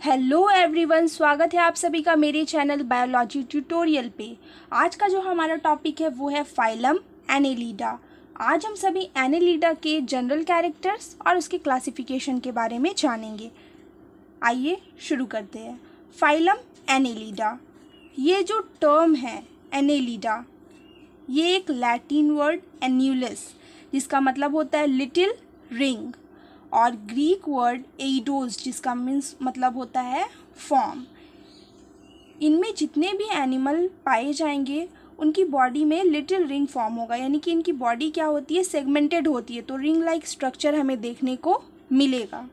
hello everyone स्वागत है आप सभी का मेरे चैनल बायोलॉजी ट्यूटोरियल पे आज का जो हमारा टॉपिक है वो है फाइलम एनेलिडा आज हम सभी एनेलिडा के जनरल कैरेक्टर्स और उसके क्लासिफिकेशन के बारे में जानेंगे आइए शुरू करते हैं फाइलम एनेलिडा ये जो टर्म है एनेलिडा ये एक लैटिन वर्ड एन्यूलिस जिसका मतलब होता है लिटिल रिंग और ग्रीक वर्ड एडोज जिसका मीन्स मतलब होता है फॉर्म इनमें जितने भी एनिमल पाए जाएंगे उनकी बॉडी में लिटिल रिंग फॉर्म होगा यानी कि इनकी बॉडी क्या होती है सेगमेंटेड होती है तो रिंग लाइक स्ट्रक्चर हमें देखने को मिलेगा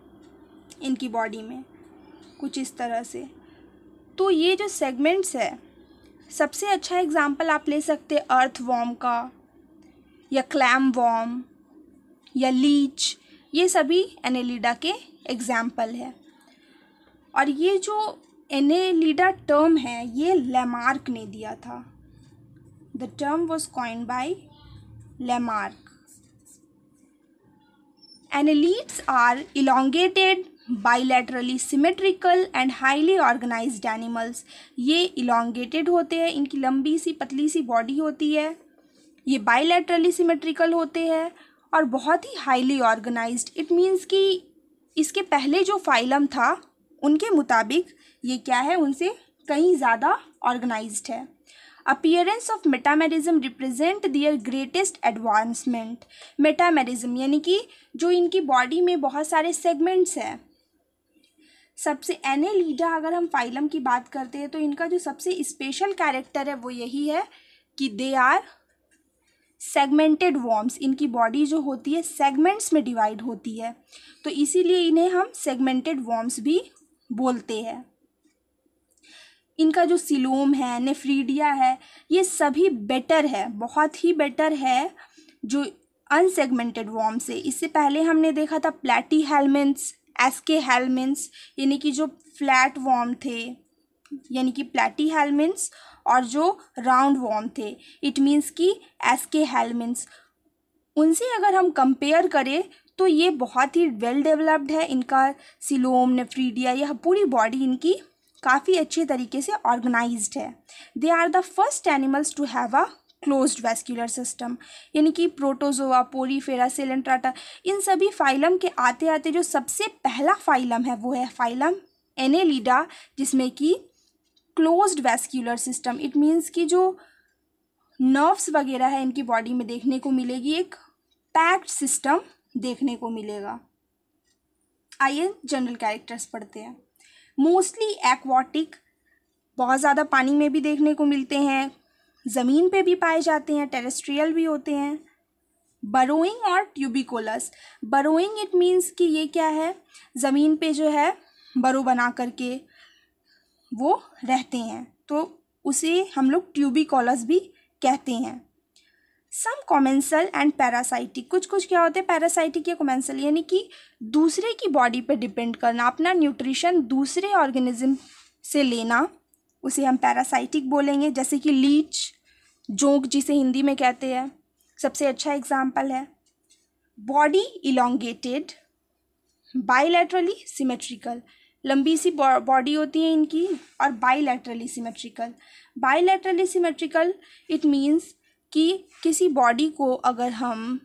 इनकी बॉडी में कुछ इस तरह से तो ये जो सेगमेंट्स है सबसे अच्छा एग्जाम्पल आप ले सकते अर्थ वॉम का या क्लैम वॉम या लीच ये सभी एनेलिडा के एग्जाम्पल है और ये जो एनेलिडा टर्म है ये लेमार्क ने दिया था the term was coin by Lamarck annelids are elongated bilaterally symmetrical and highly organise animals ये इलांगेटेड होते हैं इनकी लंबी सी पतली सी बॉडी होती है ये बाईलेटरली सिमेट्रिकल होते हैं और बहुत ही हाईली ऑर्गेनाइज इट मीन्स कि इसके पहले जो फाइलम था उनके मुताबिक ये क्या है उनसे कहीं ज़्यादा ऑर्गेनाइज है appearance of metamerism represent their greatest advancement metamerism यानी कि जो इनकी बॉडी में बहुत सारे सेगमेंट्स हैं सबसे एनेलीडा अगर हम फाइलम की बात करते हैं तो इनका जो सबसे स्पेशल कैरेक्टर है वो यही है कि दे आर सेगमेंटेड वॉर्म्स इनकी बॉडी जो होती है सेगमेंट्स में डिवाइड होती है तो इसीलिए इन्हें हम सेगमेंटेड वॉर्म्स भी बोलते हैं इनका जो सिलोम है नेफ्रीडिया है ये सभी बेटर है बहुत ही बेटर है जो अनसेगमेंटेड वॉर्म से इससे पहले हमने देखा था प्लेटी हेलमेंट्स एसके हेलमेंट्स यानी कि जो फ्लैट वॉर्म थे यानी कि प्लेटी हेलमेंट्स और जो राउंड वॉर्म थे इट मीन्स कि एस के हेलमिन्स उनसे अगर हम कंपेयर करें तो ये बहुत ही वेल डेवलप्ड है इनका सिलोम नेफ्रीडिया यह पूरी बॉडी इनकी काफ़ी अच्छे तरीके से ऑर्गेनाइज है they are the first animals to have a close vascular system यानी कि प्रोटोजोआ पोरीफेरा सेलेंट्राटा इन सभी फाइलम के आते आते जो सबसे पहला फाइलम है वो है फाइलम एनेलिडा जिसमें कि closed vascular system it means कि जो नर्व्स वगैरह है इनकी बॉडी में देखने को मिलेगी एक पैक्ड सिस्टम देखने को मिलेगा आइए जनरल कैरेक्टर्स पढ़ते हैं मोस्टली एक्वाटिक बहुत ज़्यादा पानी में भी देखने को मिलते हैं ज़मीन पे भी पाए जाते हैं टेरेस्ट्रियल भी होते हैं बरोइंग और ट्यूबिकोलस बरोइंग इट मीन्स कि ये क्या है ज़मीन पे जो है बरो बना करके वो रहते हैं तो उसे हम लोग ट्यूबिकॉलस भी कहते हैं सम कॉमेंसल एंड पैरासाइटिक कुछ कुछ क्या होते हैं पैरासाइटिक या कॉमेंसल यानी कि दूसरे की बॉडी पर डिपेंड करना अपना न्यूट्रिशन दूसरे ऑर्गेनिज्म से लेना उसे हम पैरासाइटिक बोलेंगे जैसे कि लीच जोंक जिसे हिंदी में कहते हैं सबसे अच्छा एग्जाम्पल है बॉडी इलोंगेटेड बायोलेटरली सिमेट्रिकल लंबी सी बॉडी होती है इनकी और bilaterally symmetrical bilaterally symmetrical it means कि किसी बॉडी को अगर हम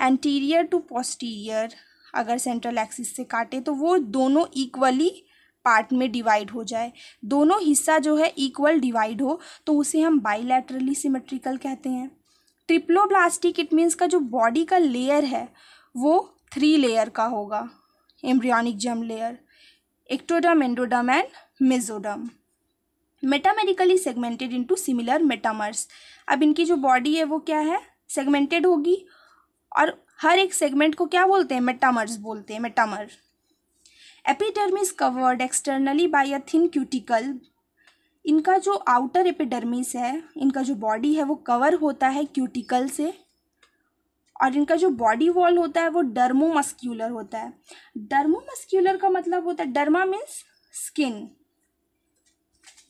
एंटीरियर टू पोस्टीरियर अगर सेंट्रल एक्सिस से काटे तो वो दोनों इक्वली पार्ट में डिवाइड हो जाए दोनों हिस्सा जो है इक्वल डिवाइड हो तो उसे हम बाईलैटरली सिमेट्रिकल कहते हैं ट्रिप्लोब्लास्टिक इट मीन्स का जो बॉडी का लेयर है वो थ्री लेयर का होगा embryonic germ layer ectoderm, endoderm and mesoderm metamerically segmented into similar metamers अब इनकी जो बॉडी है वो क्या है सेगमेंटेड होगी और हर एक सेगमेंट को क्या बोलते हैं मेटामर्स बोलते हैं metamer epidermis covered externally by a thin cuticle इनका जो आउटर एपिडर्मिस है इनका जो बॉडी है वो कवर होता है क्यूटिकल से और इनका जो बॉडी वॉल होता है वो डर्मोमस्क्यूलर होता है डर्मोमस्क्यूलर का मतलब होता है डर्मा मीन्स स्किन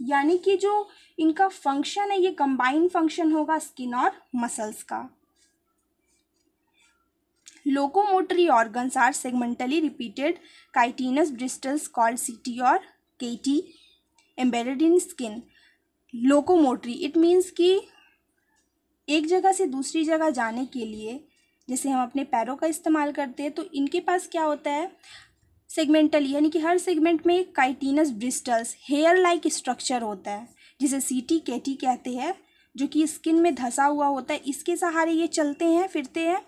यानी कि जो इनका फंक्शन है ये कंबाइन फंक्शन होगा स्किन और मसल्स का locomotory organs are segmentally repeated chitinous bristles call setae और chaetae embedded in skin locomotory it means कि एक जगह से दूसरी जगह जाने के लिए जैसे हम अपने पैरों का इस्तेमाल करते हैं तो इनके पास क्या होता है सेगमेंटल यानी कि हर सेगमेंट में chitinous bristles hair like structure होता है जिसे सीटी केटी कहते हैं जो कि स्किन में धंसा हुआ होता है इसके सहारे ये चलते हैं फिरते हैं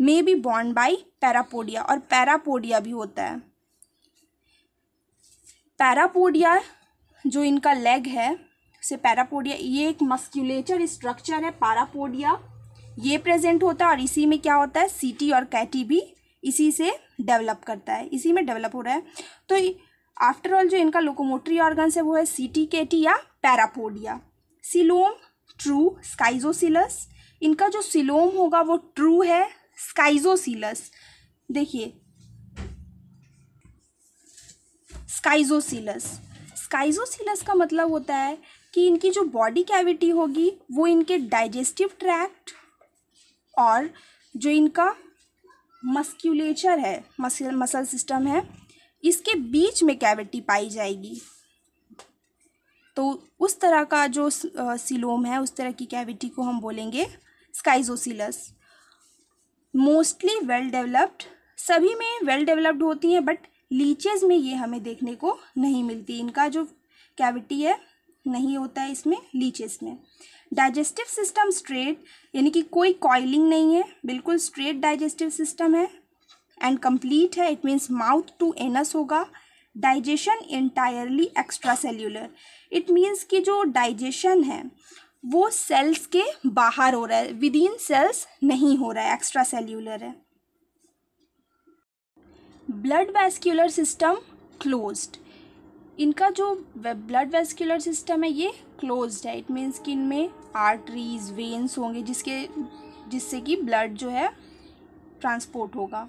may be bond by parapodia और पैरापोडिया भी होता है पैरापोडिया जो इनका लेग है से पैरापोडिया ये एक मस्क्यूलेचर स्ट्रक्चर है पैरापोडिया ये प्रेजेंट होता है और इसी में क्या होता है सीटी और कैटी भी इसी से डेवलप करता है इसी में डेवलप हो रहा है तो आफ्टर ऑल जो इनका लोकोमोटरी ऑर्गन्स है वो है सीटी कैटी या पैरापोडिया सिलोम ट्रू स्काइजोसिलस इनका जो सिलोम होगा वो ट्रू है स्काइजोसिलस देखिए स्काइजोसिलस स्काइजोसिलस का मतलब होता है कि इनकी जो बॉडी कैविटी होगी वो इनके डाइजेस्टिव ट्रैक्ट और जो इनका मस्क्यूलेचर है मसल मसल सिस्टम है इसके बीच में कैविटी पाई जाएगी तो उस तरह का जो सिलोम है उस तरह की कैविटी को हम बोलेंगे स्काइजोसिलस मोस्टली वेल डेवलप्ड सभी में वेल डेवलप्ड होती हैं बट लीचेज में ये हमें देखने को नहीं मिलती इनका जो कैविटी है नहीं होता है इसमें लीचेस में डाइजेस्टिव सिस्टम स्ट्रेट यानी कि कोई कॉइलिंग नहीं है बिल्कुल स्ट्रेट डाइजेस्टिव सिस्टम है एंड कंप्लीट है it means mouth to anus होगा digestion entirely extra cellular it means कि जो डाइजेशन है वो सेल्स के बाहर हो रहा है विद इन सेल्स नहीं हो रहा है एक्स्ट्रा सेल्यूलर है ब्लड वैस्क्यूलर सिस्टम क्लोज्ड इनका जो ब्लड वेस्कुलर सिस्टम है ये क्लोज है इट मीन्स कि इनमें आर्टरीज वेन्स होंगे जिसके जिससे कि ब्लड जो है ट्रांसपोर्ट होगा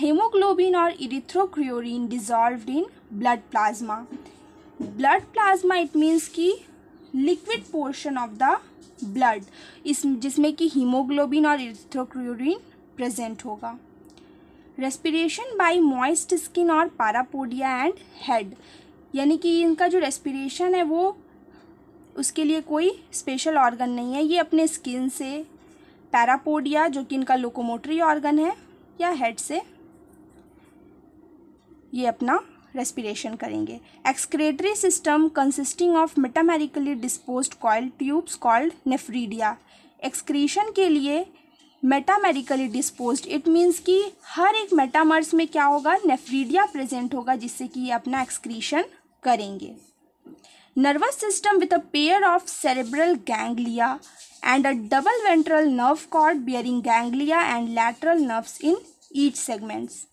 हेमोग्लोबिन और erythrocruorin dissolve in blood plasma blood plasma it means कि liquid portion of the blood is जिसमें कि हीमोग्लोबिन और इरिथ्रोक्रियोरिन प्रेजेंट होगा रेस्पिरेशन बाय मॉइस्ट स्किन और पारापोडिया एंड हेड यानी कि इनका जो रेस्पिरेशन है वो उसके लिए कोई स्पेशल ऑर्गन नहीं है ये अपने स्किन से पैरापोडिया जो कि इनका लोकोमोटरी ऑर्गन है या हेड से ये अपना रेस्पिरेशन करेंगे excretory system consisting of metamerically dispose coil tubes called nephridia excretion के लिए मेटामेरिकली डिस्पोज इट मीन्स कि हर एक मेटामर्स में क्या होगा नेफ्रीडिया प्रेजेंट होगा जिससे कि ये अपना एक्सक्रीशन करेंगे nervous system with a pair of cerebral ganglia and a double ventral nerve cord bearing ganglia and lateral nerves in each segments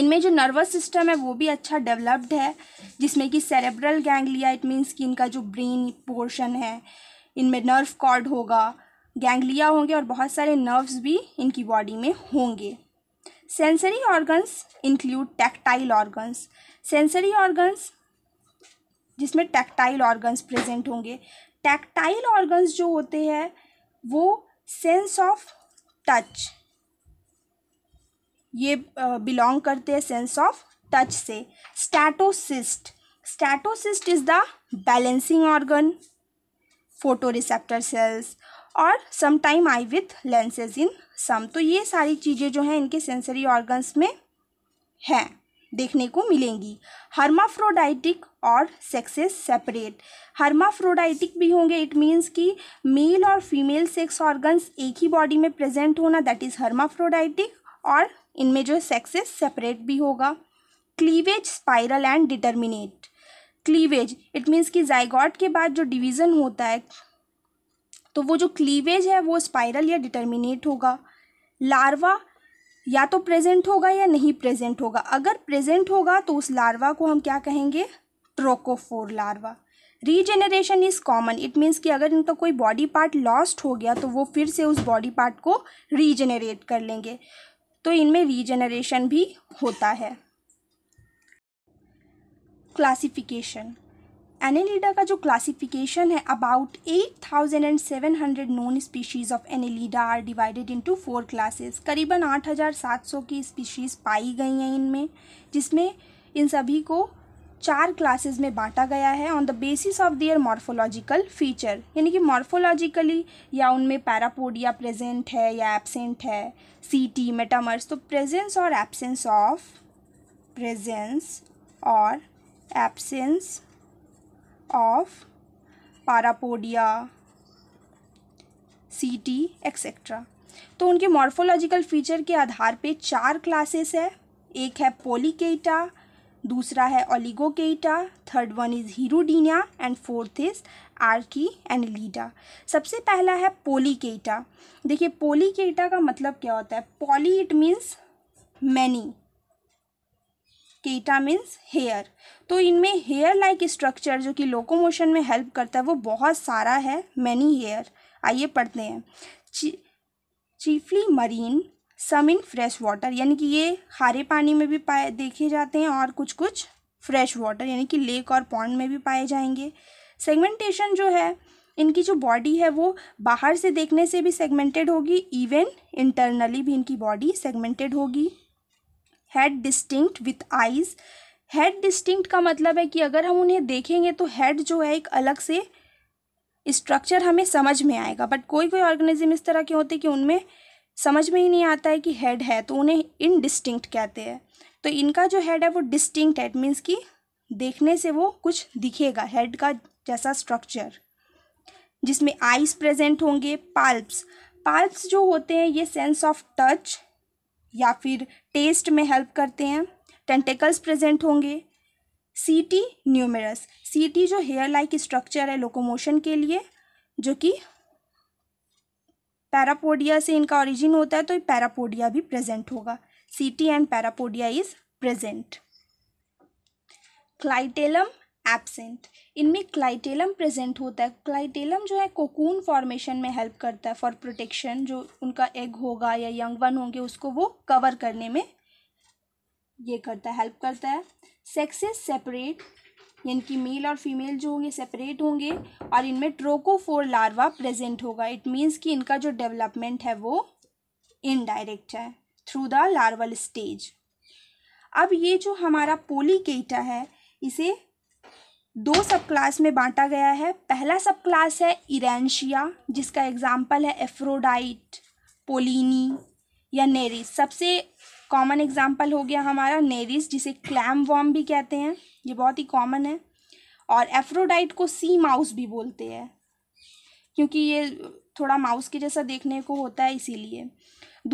इनमें जो नर्वस सिस्टम है वो भी अच्छा डेवलप्ड है जिसमें कि सेरेब्रल गैंग्लिया इट मीन्स कि इनका जो ब्रेन पोर्शन है इनमें नर्व कॉर्ड होगा गैंग्लिया होंगे और बहुत सारे नर्व्स भी इनकी बॉडी में होंगे sensory organs include tactile organs sensory organs जिसमें टैक्टाइल ऑर्गन्स प्रेजेंट होंगे टैक्टाइल ऑर्गन्स जो होते हैं वो सेंस ऑफ टच ये बिलोंग करते हैं सेंस ऑफ टच से statocyst statocyst is the balancing organ photo receptor cells और sometime eye with lenses in some तो ये सारी चीज़ें जो हैं इनके सेंसरी ऑर्गन्स में हैं देखने को मिलेंगी हर्माफ्रोडाइटिक और सेक्सेस सेपरेट हर्माफ्रोडाइटिक भी होंगे इट मीन्स कि मेल और फीमेल सेक्स ऑर्गन्स एक ही बॉडी में प्रेजेंट होना दैट इज़ हर्माफ्रोडाइटिक और इनमें जो सेक्सेस सेपरेट भी होगा cleavage spiral and determinate cleavage it means कि जाइगॉट के बाद जो डिवीज़न होता है तो वो जो क्लीवेज है वो स्पाइरल या डिटर्मिनेट होगा लार्वा या तो प्रेजेंट होगा या नहीं प्रेजेंट होगा अगर प्रेजेंट होगा तो उस लार्वा को हम क्या कहेंगे trochophore larva regeneration is common it means कि अगर इनका कोई बॉडी पार्ट लॉस्ट हो गया तो वो फिर से उस बॉडी पार्ट को रीजेनरेट कर लेंगे तो इनमें रीजेनरेशन भी होता है क्लासिफिकेशन एनेलिडा का जो क्लासिफिकेशन है about eight thousand and seven hundred known species of annelida are divided into four classes करीबन आठ हज़ार सात सौ की स्पीशीज़ पाई गई हैं इनमें जिसमें इन सभी को चार क्लासेस में बांटा गया है on the basis of their morphological feature यानी कि मॉर्फोलॉजिकली या उनमें पैरापोडिया प्रेजेंट है या एब्सेंट है सीटी मेटामर्स तो प्रेजेंस और एब्सेंस ऑफ प्रेजेंस और absence of parapodia setae etcetera तो उनके मॉर्फोलॉजिकल फीचर के आधार पे चार क्लासेस है एक है पोलिकेटा दूसरा है oligochaeta third one is hirudinea and fourth is archiannelida सबसे पहला है पोलीकेटा देखिए पोलीकेटा का मतलब क्या होता है poly it means many chaeta means hair तो इनमें हेयर लाइक स्ट्रक्चर जो कि लोकोमोशन में हेल्प करता है वो बहुत सारा है मैनी हेयर आइए पढ़ते हैं chiefly marine some in fresh water यानी कि ये खारे पानी में भी पाए देखे जाते हैं और कुछ कुछ फ्रेश वाटर यानी कि लेक और पॉन्ड में भी पाए जाएंगे सेगमेंटेशन जो है इनकी जो बॉडी है वो बाहर से देखने से भी सेगमेंटेड होगी इवन इंटरनली भी इनकी बॉडी सेगमेंटेड होगी head distinct with eyes head distinct का मतलब है कि अगर हम उन्हें देखेंगे तो हेड जो है एक अलग से स्ट्रक्चर हमें समझ में आएगा बट कोई कोई ऑर्गेनिज्म इस तरह के होते हैं कि उनमें समझ में ही नहीं आता है कि हेड है तो उन्हें इनडिस्टिंक्ट कहते हैं तो इनका जो हेड है वो डिस्टिंक्ट है मीन्स कि देखने से वो कुछ दिखेगा हेड का जैसा स्ट्रक्चर जिसमें आइस प्रेजेंट होंगे पाल्प्स पाल्प्स जो होते हैं ये सेंस ऑफ टच या फिर टेस्ट में हेल्प करते हैं टेंटेकल्स प्रेजेंट होंगे सीटी न्यूमेरस सीटी जो हेयर लाइक स्ट्रक्चर है लोकोमोशन के लिए जो कि पैरापोडिया से इनका ओरिजिन होता है तो पैरापोडिया भी प्रेजेंट होगा setae and parapodia is present clitellum absent इनमें क्लाइटेलम प्रेजेंट होता है क्लाइटेलम जो है कोकून फॉर्मेशन में हेल्प करता है फॉर प्रोटेक्शन जो उनका एग होगा या यंग वन होंगे उसको वो कवर करने में ये करता है हेल्प करता है सेक्सेस सेपरेट यानी कि मेल और फीमेल जो होंगे सेपरेट होंगे और इनमें ट्रोकोफोर लार्वा प्रेजेंट होगा इट मीन्स कि इनका जो डेवलपमेंट है वो इनडायरेक्ट है थ्रू द लार्वल स्टेज अब ये जो हमारा पोलिकेटा है इसे दो सब क्लास में बांटा गया है पहला सब क्लास है इरेंशिया जिसका एग्जाम्पल है एफ्रोडाइट पोलिनी या नेरिस सबसे कॉमन एग्जाम्पल हो गया हमारा नेरिस जिसे क्लैम वॉम भी कहते हैं ये बहुत ही कॉमन है और एफ्रोडाइट को सी माउस भी बोलते हैं क्योंकि ये थोड़ा माउस के जैसा देखने को होता है इसीलिए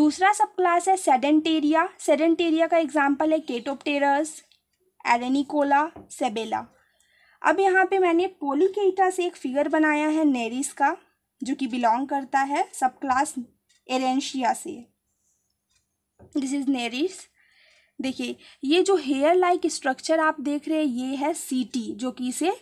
दूसरा सब क्लास है सेडेंटेरिया सेडेंटेरिया का एग्जाम्पल है केटोपटेरस एरेनिकोला सेबेला अब यहाँ पे मैंने पोलिकेटा से एक फिगर बनाया है नेरिस का जो कि बिलोंग करता है सब क्लास एरेंशिया से दिस इज नेरिस देखिए ये जो हेयर लाइक स्ट्रक्चर आप देख रहे हैं ये है सीटी जो कि इसे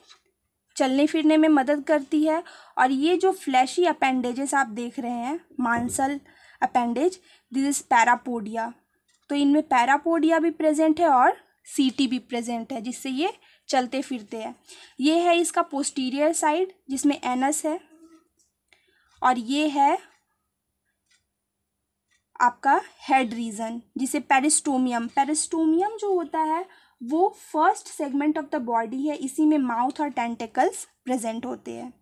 चलने फिरने में मदद करती है और ये जो फ्लैशी अपेंडेजेस आप देख रहे हैं मांसल अपेंडेज दिस इज पैरापोडिया तो इनमें पैरापोडिया भी प्रेजेंट है और सीटी भी प्रेजेंट है जिससे ये चलते फिरते हैं ये है इसका पोस्टीरियर साइड जिसमें एनस है और ये है आपका हेड रीजन जिसे पेरिस्टोमियम पेरिस्टोमियम जो होता है वो first segment of the body है इसी में माउथ और टेंटिकल्स प्रेजेंट होते हैं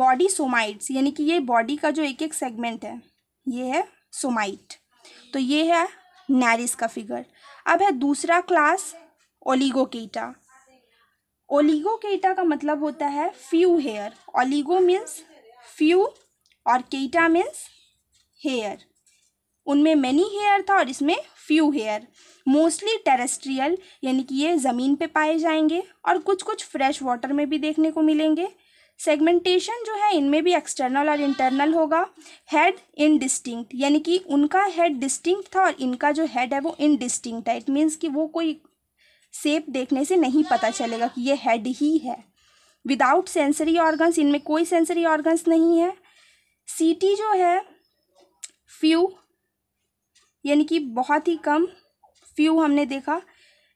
बॉडी सोमाइट्स यानी कि ये बॉडी का जो एक एक सेगमेंट है ये है सोमाइट तो ये है नैरिस का फिगर अब है दूसरा क्लास ओलिगोकेटा ओलिगोकेटा का मतलब होता है few hair oligo means few और केटा मीन्स हेयर उनमें मैनी हेयर था और इसमें फ्यू हेयर मोस्टली टेरेस्ट्रियल यानी कि ये ज़मीन पे पाए जाएंगे और कुछ कुछ फ्रेश वाटर में भी देखने को मिलेंगे सेगमेंटेशन जो है इनमें भी एक्सटर्नल और इंटरनल होगा हेड इनडिस्टिंक्ट यानी कि उनका हेड डिस्टिंक्ट था और इनका जो हेड है वो इनडिस्टिंक्ट है इट मीन्स कि वो कोई सेप देखने से नहीं पता चलेगा कि ये हेड ही है विदाउट सेंसरी ऑर्गन्स इनमें कोई सेंसरी ऑर्गन्स नहीं है सीटी जो है फ्यू यानी कि बहुत ही कम फ्यू हमने देखा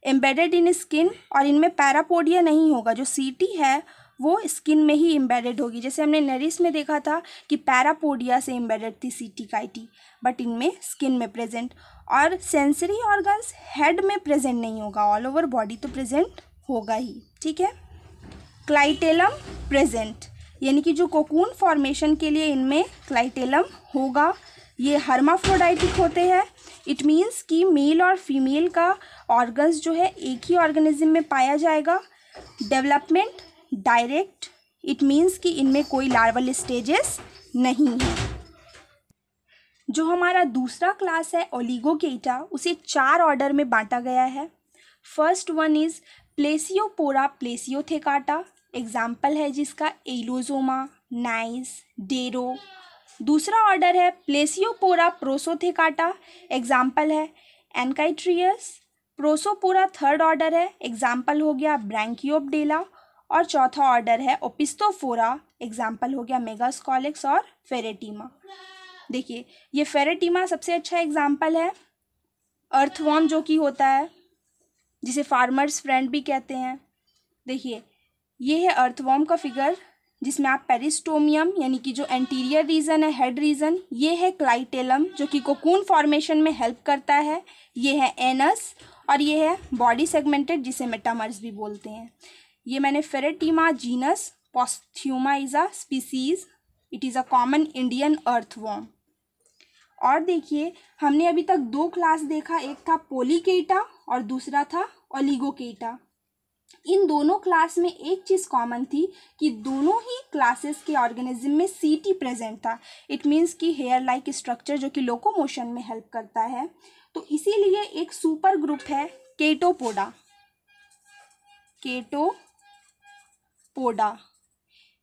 एम्बेडेड इन स्किन और इनमें पैरापोडिया नहीं होगा जो सीटी है वो स्किन में ही एम्बेडेड होगी जैसे हमने नरिस में देखा था कि पैरापोडिया से एम्बेडेड थी सीटी काइटी बट इनमें स्किन में प्रेजेंट और सेंसरी ऑर्गन्स हेड में प्रेजेंट नहीं होगा ऑल ओवर बॉडी तो प्रेजेंट होगा ही ठीक है क्लाइटेलम प्रेजेंट यानी कि जो कोकून फॉर्मेशन के लिए इनमें क्लाइटेलम होगा ये हर्माफ्रोडाइटिक होते हैं इट मीन्स कि मेल और फीमेल का ऑर्गन्स जो है एक ही ऑर्गेनिज्म में पाया जाएगा डेवलपमेंट डायरेक्ट इट मीन्स कि इनमें कोई लार्वल स्टेजेस नहीं है जो हमारा दूसरा क्लास है ओलिगोकेटा उसे चार ऑर्डर में बांटा गया है first one is plesiopora plesiothecata example है जिसका एलोजोमा नाइस डेरो दूसरा ऑर्डर है प्लेसियोपोरा प्रोसोथेकाटा एग्जाम्पल है एनकाइट्रियस प्रोसोपोरा थर्ड ऑर्डर है एग्जाम्पल हो गया ब्रैंकियोपडेला और चौथा ऑर्डर है ओपिस्तोफोरा एग्जाम्पल हो गया मेगास्कॉलिक्स और फेरेटीमा देखिए ये फेरेटीमा सबसे अच्छा एग्जाम्पल है अर्थवॉर्म जो कि होता है जिसे फार्मर्स फ्रेंड भी कहते हैं देखिए ये है अर्थवॉर्म का फिगर जिसमें आप पेरिस्टोमियम यानी कि जो एंटीरियर रीजन है हेड रीजन ये है क्लाइटेलम जो कि कोकून फॉर्मेशन में हेल्प करता है ये है एनस और ये है बॉडी सेगमेंटेड जिसे मेटामर्स भी बोलते हैं ये मैंने pheretima genus posthuma is a species it is a common Indian worm और देखिए हमने अभी तक दो क्लास देखा एक था पोलिकेटा और दूसरा था ओलिगोकेटा इन दोनों क्लास में एक चीज़ कॉमन थी कि दोनों ही क्लासेस के ऑर्गेनिज्म में सी टी प्रेजेंट था इट मींस कि हेयर लाइक स्ट्रक्चर जो कि लोकोमोशन में हेल्प करता है तो इसीलिए एक सुपर ग्रुप है केटोपोडा केटोपोडा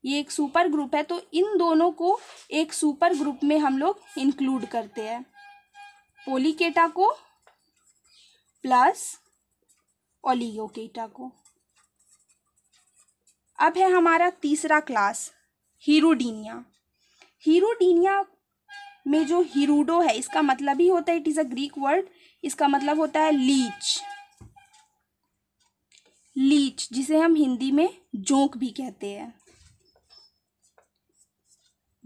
ये एक सुपर ग्रुप है तो इन दोनों को एक सुपर ग्रुप में हम लोग इंक्लूड करते हैं पोलिकेटा को प्लस ओलिगोकेटा को अब है हमारा तीसरा क्लास हीरोडीनिया हीरोडीनिया में जो हीरोडो है इसका मतलब ही होता है it is a Greek word इसका मतलब होता है लीच लीच जिसे हम हिंदी में जोंक भी कहते हैं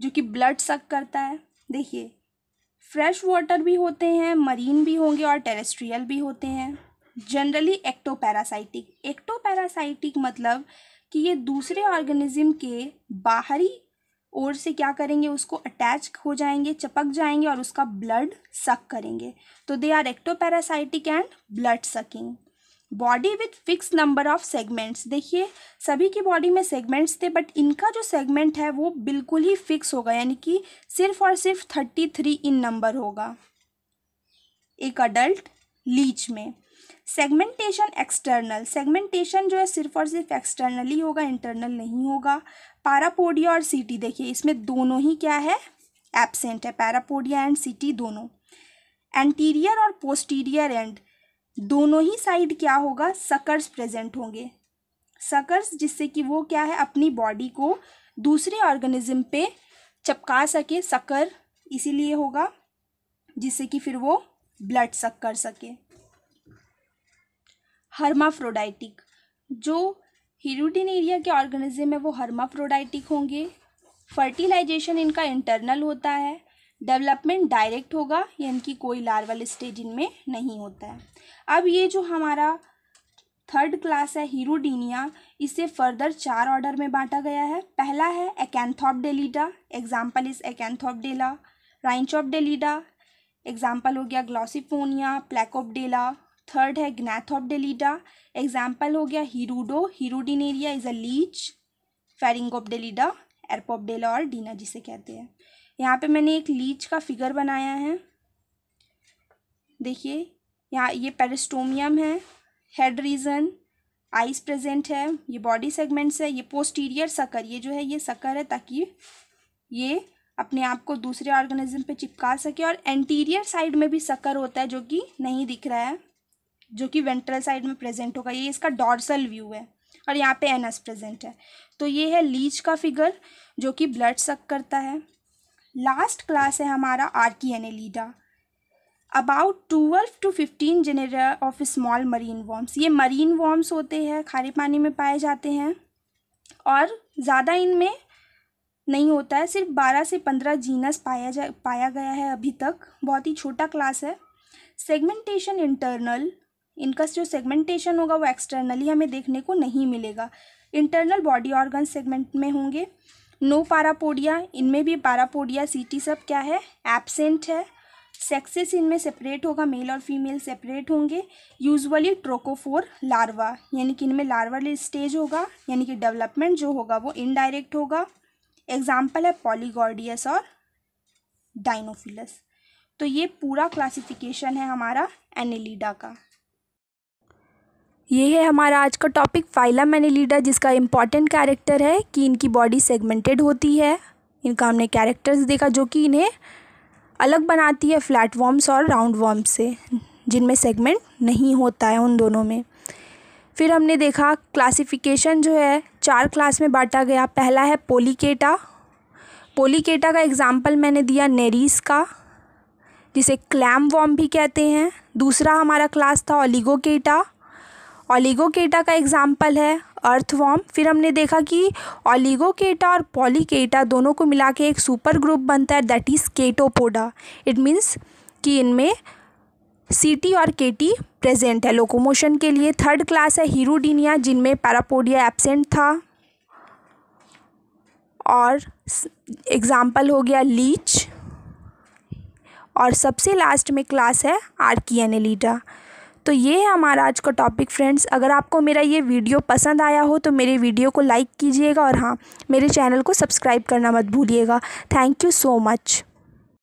जो कि ब्लड सक करता है देखिए फ्रेश वाटर भी होते हैं मरीन भी होंगे और टेरेस्ट्रियल भी होते हैं जनरली एक्टोपैरासाइटिक एक्टोपैरासाइटिक मतलब कि ये दूसरे ऑर्गेनिज्म के बाहरी ओर से क्या करेंगे उसको अटैच हो जाएंगे चपक जाएंगे और उसका ब्लड सक करेंगे तो they are ectoparasitic and blood sucking body with fix number of segments देखिए सभी की बॉडी में सेगमेंट्स थे बट इनका जो सेगमेंट है वो बिल्कुल ही फिक्स होगा यानी कि सिर्फ और सिर्फ थर्टी थ्री इन नंबर होगा एक अडल्ट लीच में सेगमेंटेशन एक्सटर्नल सेगमेंटेशन जो है सिर्फ और सिर्फ एक्सटर्नली होगा इंटरनल नहीं होगा पैरापोडिया और सीटी देखिए इसमें दोनों ही क्या है एबसेंट है पैरापोडिया एंड सीटी दोनों एंटीरियर और पोस्टीरियर एंड दोनों ही साइड क्या होगा सकर्स प्रेजेंट होंगे सकर्स जिससे कि वो क्या है अपनी बॉडी को दूसरे ऑर्गेनिज्म पे चपका सके सकर इसीलिए होगा जिससे कि फिर वो ब्लड सक कर सके हर्माफ्रोडाइटिक जो एरिया के ऑर्गेनिज्म है वो हर्माफ्रोडाइटिक होंगे फर्टिलाइजेशन इनका इंटरनल होता है डेवलपमेंट डायरेक्ट होगा या इनकी कोई लार्वल स्टेज इनमें नहीं होता है अब ये जो हमारा थर्ड क्लास है हीरोडीनिया इसे फर्दर चार ऑर्डर में बांटा गया है पहला है acanthobdellida example is acanthobdella rhynchobdellida example हो गया ग्लॉसिफोनिया प्लेकोपडेला थर्ड है डेलीडा एग्जाम्पल हो गया hirudo hirudinaria is a leech pharyngobdellida erpobdella और डीना जिसे कहते हैं यहाँ पे मैंने एक लीच का फिगर बनाया है देखिए यहाँ ये पेरिस्टोमियम है हेड रीजन आइस प्रेजेंट है ये बॉडी सेगमेंट्स है ये पोस्टीरियर सकर ये जो है ये सकर है ताकि ये अपने आप को दूसरे ऑर्गेनिज्म पे चिपका सके और एंटीरियर साइड में भी सकर होता है जो कि नहीं दिख रहा है जो कि वेंट्रल साइड में प्रेजेंट होगा ये इसका डॉर्सल व्यू है और यहाँ पे एनस प्रेजेंट है तो ये है लीच का फिगर जो कि ब्लड सक करता है लास्ट क्लास है हमारा archiannelida about twelve to fifteen genera of small marine worms ये मरीन वॉर्म्स होते हैं खारे पानी में पाए जाते हैं और ज़्यादा इनमें नहीं होता है सिर्फ बारह से पंद्रह जीनस पाया जा पाया गया है अभी तक बहुत ही छोटा क्लास है सेगमेंटेशन इंटरनल इनका जो सेगमेंटेशन होगा वो एक्सटर्नली हमें देखने को नहीं मिलेगा इंटरनल बॉडी ऑर्गन सेगमेंट में होंगे नो पारापोडिया इनमें भी पारापोडिया सीटी सब क्या है एबसेंट है सेक्सेस इनमें सेपरेट होगा मेल और फीमेल सेपरेट होंगे यूजुअली ट्रोकोफोर लार्वा यानी कि इनमें लार्वल स्टेज होगा यानी कि डेवलपमेंट जो होगा वो इनडायरेक्ट होगा एग्जाम्पल है पॉलीगॉर्डियस और डाइनोफिलस तो ये पूरा क्लासिफिकेशन है हमारा एनिलीडा का ये है हमारा आज का टॉपिक फाइला मैनिलीडा जिसका इम्पॉर्टेंट कैरेक्टर है कि इनकी बॉडी सेगमेंटेड होती है इनका हमने कैरेक्टर्स देखा जो कि इन्हें अलग बनाती है फ्लैट वॉम्स और राउंड वॉम्स से जिनमें सेगमेंट नहीं होता है उन दोनों में फिर हमने देखा क्लासिफिकेशन जो है चार क्लास में बांटा गया पहला है पोलिकेटा पोलिकेटा का एग्ज़ाम्पल मैंने दिया नेरीस का जिसे क्लैम वॉम भी कहते हैं दूसरा हमारा क्लास था ओलिगोकेटा ऑलिगोकेटा का एग्ज़ाम्पल है अर्थवॉर्म फिर हमने देखा कि ऑलिगोकेटा और पॉलीकेटा दोनों को मिला के एक सुपर ग्रुप बनता है that is Chaetopoda it means कि इनमें सीटी और केटी प्रेजेंट है लोकोमोशन के लिए थर्ड क्लास है हीरोडीनिया जिनमें पैरापोडिया एबसेंट था और एग्ज़ाम्पल हो गया लीच और सबसे लास्ट में क्लास है आर्कियनेलिडा तो ये है हमारा आज का टॉपिक फ्रेंड्स अगर आपको मेरा ये वीडियो पसंद आया हो तो मेरे वीडियो को लाइक कीजिएगा और हाँ मेरे चैनल को सब्सक्राइब करना मत भूलिएगा थैंक यू सो मच